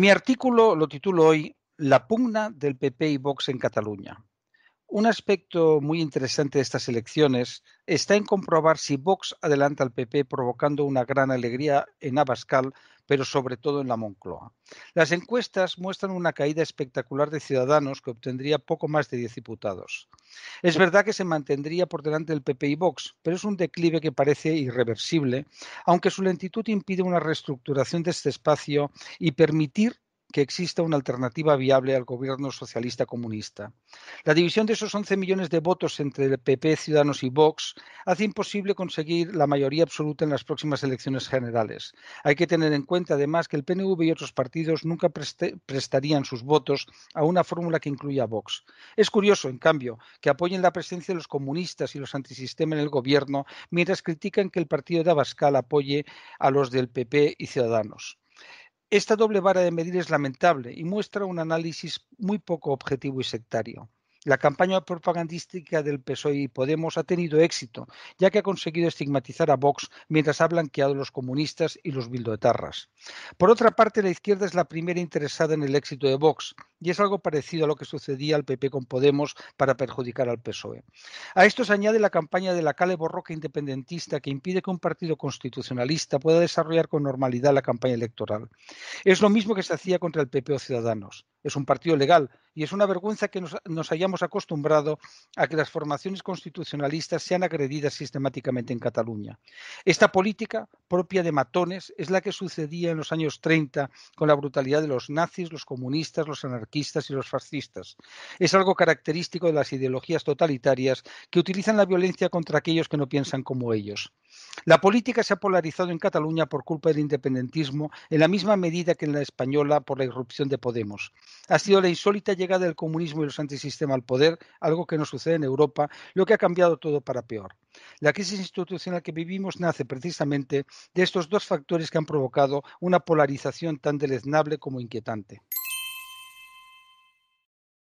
Mi artículo lo titulo hoy La pugna del PP y Vox en Cataluña. Un aspecto muy interesante de estas elecciones está en comprobar si Vox adelanta al PP provocando una gran alegría en Abascal, pero sobre todo en la Moncloa. Las encuestas muestran una caída espectacular de Ciudadanos que obtendría poco más de 10 diputados. Es verdad que se mantendría por delante del PP y Vox, pero es un declive que parece irreversible, aunque su lentitud impide una reestructuración de este espacio y permitir que exista una alternativa viable al gobierno socialista comunista. La división de esos 11 millones de votos entre el PP, Ciudadanos y Vox hace imposible conseguir la mayoría absoluta en las próximas elecciones generales. Hay que tener en cuenta, además, que el PNV y otros partidos nunca prestarían sus votos a una fórmula que incluya a Vox. Es curioso, en cambio, que apoyen la presencia de los comunistas y los antisistemas en el gobierno, mientras critican que el partido de Abascal apoye a los del PP y Ciudadanos. Esta doble vara de medir es lamentable y muestra un análisis muy poco objetivo y sectario. La campaña propagandística del PSOE y Podemos ha tenido éxito, ya que ha conseguido estigmatizar a Vox mientras ha blanqueado a los comunistas y los bildoetarras. Por otra parte, la izquierda es la primera interesada en el éxito de Vox, y es algo parecido a lo que sucedía al PP con Podemos para perjudicar al PSOE. A esto se añade la campaña de la Cale Borroca independentista que impide que un partido constitucionalista pueda desarrollar con normalidad la campaña electoral. Es lo mismo que se hacía contra el PP o Ciudadanos. Es un partido legal y es una vergüenza que nos, hayamos acostumbrado a que las formaciones constitucionalistas sean agredidas sistemáticamente en Cataluña. Esta política propia de matones es la que sucedía en los años 30 con la brutalidad de los nazis, los comunistas, los anarquistas y los fascistas. Es algo característico de las ideologías totalitarias que utilizan la violencia contra aquellos que no piensan como ellos. La política se ha polarizado en Cataluña por culpa del independentismo en la misma medida que en la española por la irrupción de Podemos. Ha sido la insólita llegada del comunismo y los antisistema al poder, algo que no sucede en Europa, lo que ha cambiado todo para peor. La crisis institucional que vivimos nace precisamente de estos dos factores que han provocado una polarización tan deleznable como inquietante.